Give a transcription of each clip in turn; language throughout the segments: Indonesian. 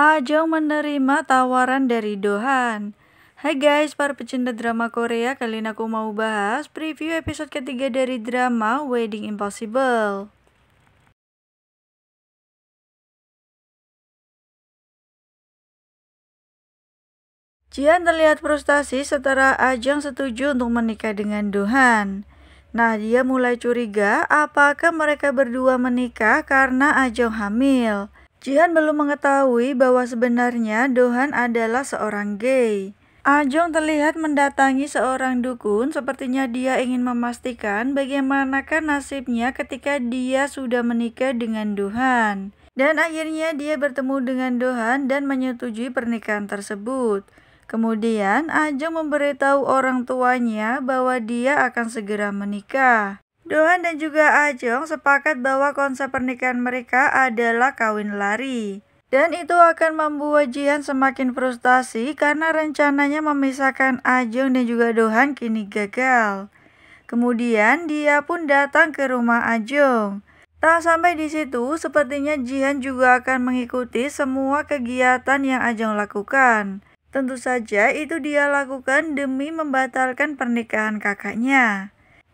Ajong menerima tawaran dari Dohan. Hai guys, para pecinta drama Korea, kali ini aku mau bahas preview episode ketiga dari drama Wedding Impossible. Jian terlihat frustasi setelah Ajang setuju untuk menikah dengan Dohan. Nah, dia mulai curiga apakah mereka berdua menikah karena Ajong hamil. Jihan belum mengetahui bahwa sebenarnya Dohan adalah seorang gay. Ajong terlihat mendatangi seorang dukun, sepertinya dia ingin memastikan bagaimanakah nasibnya ketika dia sudah menikah dengan Dohan. Dan akhirnya dia bertemu dengan Dohan dan menyetujui pernikahan tersebut. Kemudian Ajong memberitahu orang tuanya bahwa dia akan segera menikah. Dohan dan juga Ajong sepakat bahwa konsep pernikahan mereka adalah kawin lari. Dan itu akan membuat Jihan semakin frustasi karena rencananya memisahkan Ajong dan juga Dohan kini gagal. Kemudian dia pun datang ke rumah Ajong. Tak sampai di situ, sepertinya Jihan juga akan mengikuti semua kegiatan yang Ajong lakukan. Tentu saja itu dia lakukan demi membatalkan pernikahan kakaknya.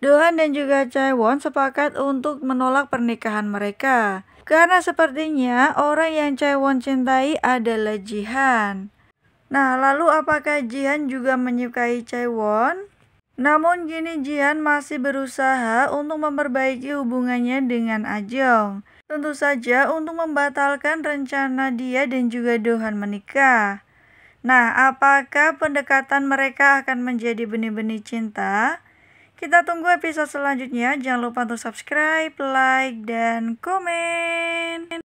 Dohan dan juga Won sepakat untuk menolak pernikahan mereka. Karena sepertinya orang yang Won cintai adalah Jihan. Nah, lalu apakah Jihan juga menyukai Won? Namun kini Jihan masih berusaha untuk memperbaiki hubungannya dengan Ajong. Tentu saja untuk membatalkan rencana dia dan juga Dohan menikah. Nah, apakah pendekatan mereka akan menjadi benih-benih cinta? Kita tunggu episode selanjutnya. Jangan lupa untuk subscribe, like, dan komen.